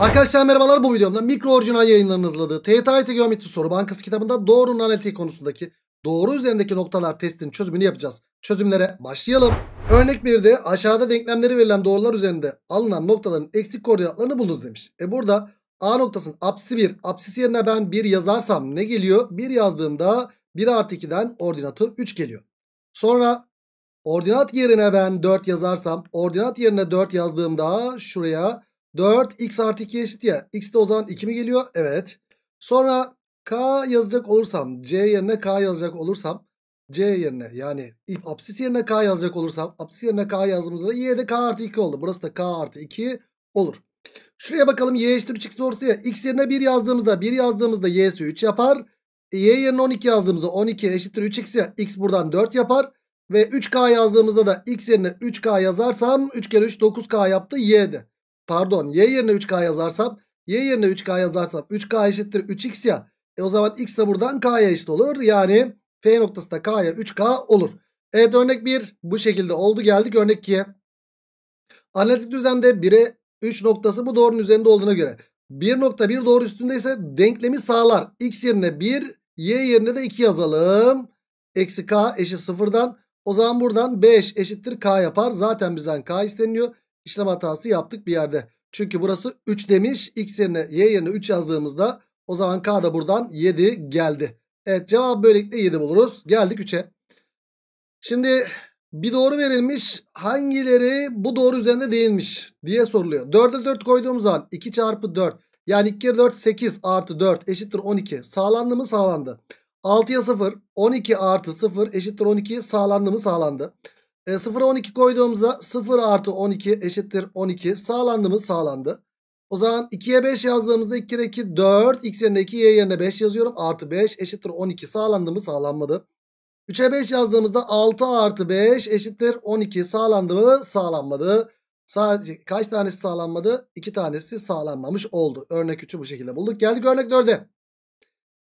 Arkadaşlar merhabalar bu videomda mikro orijinal yayınlarının hazırladığı TYT Geometri Soru Bankası kitabında doğrunun analitiği konusundaki doğru üzerindeki noktalar testinin çözümünü yapacağız. Çözümlere başlayalım. Örnek 1'de aşağıda denklemleri verilen doğrular üzerinde alınan noktaların eksik koordinatlarını bulunuz demiş. E burada A noktasının apsisi 1, apsisi yerine ben 1 yazarsam ne geliyor? 1 yazdığımda 1 artı 2'den ordinatı 3 geliyor. Sonra ordinat yerine ben 4 yazarsam ordinat yerine 4 yazdığımda şuraya 4 x artı 2 eşit ya. X de o zaman 2 mi geliyor? Evet. Sonra k yazacak olursam c yerine k yazacak olursam c yerine yani apsis yerine k yazacak olursam apsis yerine k yazdığımızda da y'de k artı 2 oldu. Burası da k artı 2 olur. Şuraya bakalım y eşittir 3x doğrusu ya. x yerine 1 yazdığımızda 1 yazdığımızda y'si 3 yapar. y yerine 12 yazdığımızda 12 eşittir 3x ya. x buradan 4 yapar. Ve 3k yazdığımızda da x yerine 3k yazarsam 3 kere 3 9k yaptı y'de pardon y yerine 3k yazarsam y yerine 3k yazarsam 3k eşittir 3x ya. E o zaman x de buradan k'ya eşit olur. Yani f noktası da k'ya 3k olur. Evet örnek 1 bu şekilde oldu geldik örnek 2'ye. Analitik düzende 1'e 3 noktası bu doğrunun üzerinde olduğuna göre. 1.1 doğru üstünde ise denklemi sağlar. X yerine 1, Y yerine de 2 yazalım. Eksi K eşit sıfırdan. O zaman buradan 5 eşittir K yapar. Zaten bizden K isteniyor işlem hatası yaptık bir yerde. Çünkü burası 3 demiş. X yerine Y yerine 3 yazdığımızda o zaman K da buradan 7 geldi. Evet cevap böylelikle 7 buluruz. Geldik 3'e. Şimdi bir doğru verilmiş. Hangileri bu doğru üzerinde değilmiş diye soruluyor. 4'e 4 koyduğumuz zaman 2 çarpı 4. Yani 2 kere 4 8 artı 4 eşittir 12. Sağlandı mı sağlandı. 6'ya 0 12 artı 0 eşittir 12 sağlandı mı sağlandı. E, 0'a 12 koyduğumuzda 0 artı 12 eşittir 12. Sağlandı mı? Sağlandı. O zaman 2'ye 5 yazdığımızda 2 kere 2 4. X yerine 2 Y yerine 5 yazıyorum. Artı 5 eşittir 12. Sağlandı mı? Sağlanmadı. 3'e 5 yazdığımızda 6 artı 5 eşittir 12. Sağlandı mı? Sağlanmadı. Sadece kaç tanesi sağlanmadı? 2 tanesi sağlanmamış oldu. Örnek 3'ü bu şekilde bulduk. Geldik örnek 4'e.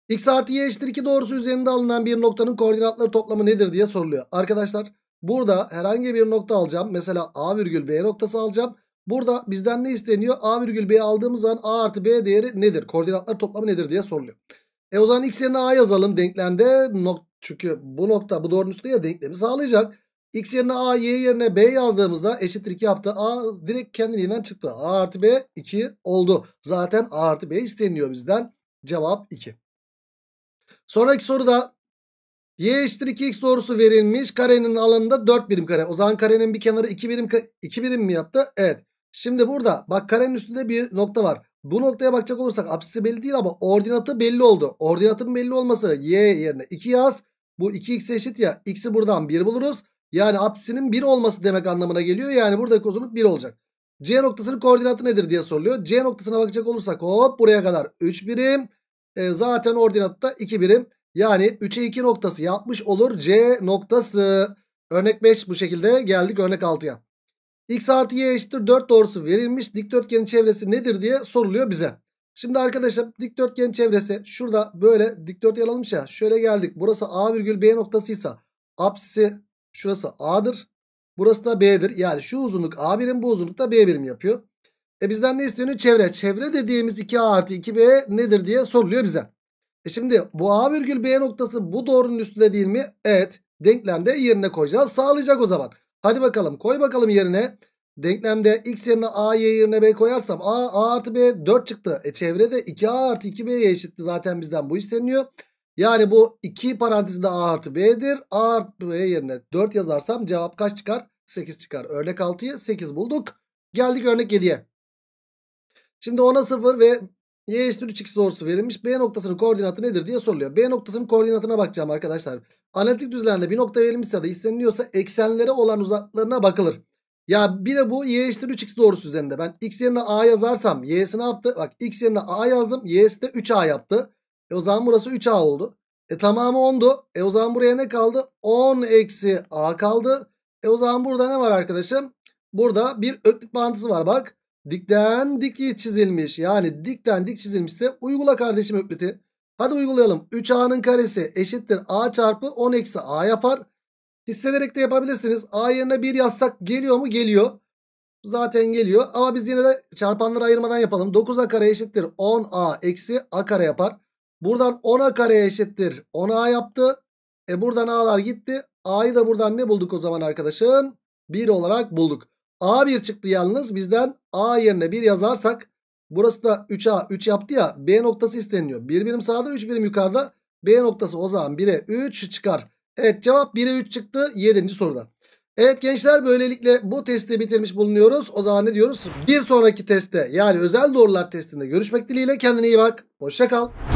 X artı Y eşittir 2 doğrusu üzerinde alınan bir noktanın koordinatları toplamı nedir diye soruluyor. Arkadaşlar Burada herhangi bir nokta alacağım. Mesela A virgül B noktası alacağım. Burada bizden ne isteniyor? A virgül B aldığımız zaman A artı B değeri nedir? Koordinatlar toplamı nedir diye soruluyor. E o zaman x yerine A yazalım denklemde. Çünkü bu nokta bu doğrunun üstüne denklemi sağlayacak. X yerine A, Y yerine B yazdığımızda eşitlik yaptı. A direkt kendiliğinden çıktı. A artı B 2 oldu. Zaten A artı B isteniyor bizden. Cevap 2. Sonraki soruda Y eşittir 2x doğrusu verilmiş. Karenin alanında 4 birim kare. O zaman karenin bir kenarı 2 birim, 2 birim mi yaptı? Evet. Şimdi burada bak karenin üstünde bir nokta var. Bu noktaya bakacak olursak apsisi belli değil ama ordinatı belli oldu. Ordinatın belli olması y yerine 2 yaz. Bu 2x eşit ya. X'i buradan 1 buluruz. Yani apsisinin 1 olması demek anlamına geliyor. Yani buradaki uzunluk 1 olacak. C noktasının koordinatı nedir diye soruluyor. C noktasına bakacak olursak hop buraya kadar 3 birim. E, zaten ordinatta 2 birim. Yani 3'e 2 noktası yapmış olur C noktası. Örnek 5 bu şekilde geldik örnek 6'ya. X artı Y eşittir 4 doğrusu verilmiş. Dikdörtgenin çevresi nedir diye soruluyor bize. Şimdi arkadaşlar dikdörtgen çevresi şurada böyle dikdörtgen alınmış ya. Şöyle geldik. Burası A virgül B noktasıysa apsisi şurası A'dır. Burası da B'dir. Yani şu uzunluk A birim bu uzunluk da B birim yapıyor. E bizden ne isteniyor? Çevre. Çevre dediğimiz 2A artı 2B nedir diye soruluyor bize. E şimdi bu A virgül B noktası bu doğrunun üstünde değil mi? Evet. Denklemde yerine koyacağız. Sağlayacak o zaman. Hadi bakalım koy bakalım yerine. Denklemde x yerine a, y yerine b koyarsam a, a artı b 4 çıktı. E çevrede 2a artı 2b'ye eşitti zaten bizden bu isteniyor. Yani bu 2 parantezinde a artı b'dir. a artı b yerine 4 yazarsam cevap kaç çıkar? 8 çıkar. Örnek 6'yı 8 bulduk. Geldik örnek 7'ye. Şimdi 10'a 0 ve Y e üstü 3x doğrusu verilmiş. B noktasının koordinatı nedir diye soruluyor. B noktasının koordinatına bakacağım arkadaşlar. Analitik düzlemde bir nokta verilmişse de isteniliyorsa eksenlere olan uzaklarına bakılır. Ya bir de bu y eşittir 3x doğrusu üzerinde. Ben x yerine a yazarsam y'si ne yaptı? Bak x yerine a yazdım. Y'si de 3a yaptı. E o zaman burası 3a oldu. E tamamı 10'du. E o zaman buraya ne kaldı? 10 eksi a kaldı. E o zaman burada ne var arkadaşım? Burada bir öklük bağıntısı var bak. Dikten dik çizilmiş. Yani dikten dik çizilmişse uygula kardeşim öklütü. Hadi uygulayalım. 3a'nın karesi eşittir a çarpı 10 eksi a yapar. Hissederek de yapabilirsiniz. A yerine 1 yazsak geliyor mu? Geliyor. Zaten geliyor. Ama biz yine de çarpanları ayırmadan yapalım. 9a kare eşittir 10a eksi a kare yapar. Buradan 10a kare eşittir 10a yaptı. E buradan a'lar gitti. A'yı da buradan ne bulduk o zaman arkadaşım? 1 olarak bulduk. A1 çıktı yalnız. Bizden A yerine 1 yazarsak burası da 3A 3 yaptı ya. B noktası isteniyor. 1 birim sağda 3 birim yukarıda. B noktası o zaman 1'e 3 çıkar. Evet cevap 1'e 3 çıktı 7. soruda. Evet gençler böylelikle bu testi bitirmiş bulunuyoruz. O zaman ne diyoruz? Bir sonraki testte yani özel doğrular testinde görüşmek dileğiyle kendine iyi bak. hoşçakal. kal.